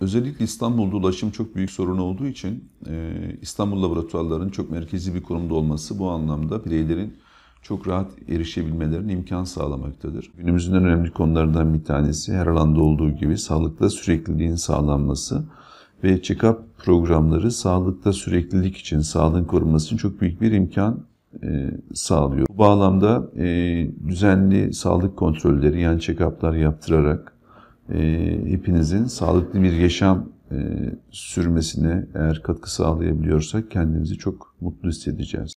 Özellikle İstanbul'da ulaşım çok büyük sorun olduğu için e, İstanbul laboratuvarlarının çok merkezi bir konumda olması bu anlamda bireylerin çok rahat erişebilmelerine imkan sağlamaktadır. Günümüzün en önemli konularından bir tanesi her alanda olduğu gibi sağlıkta sürekliliğin sağlanması ve check-up programları sağlıkta süreklilik için, sağlığın korunması için çok büyük bir imkan e, sağlıyor. Bu bağlamda e, düzenli sağlık kontrolleri yani check-up'lar yaptırarak ee, hepinizin sağlıklı bir yaşam e, sürmesine eğer katkı sağlayabiliyorsak kendimizi çok mutlu hissedeceğiz.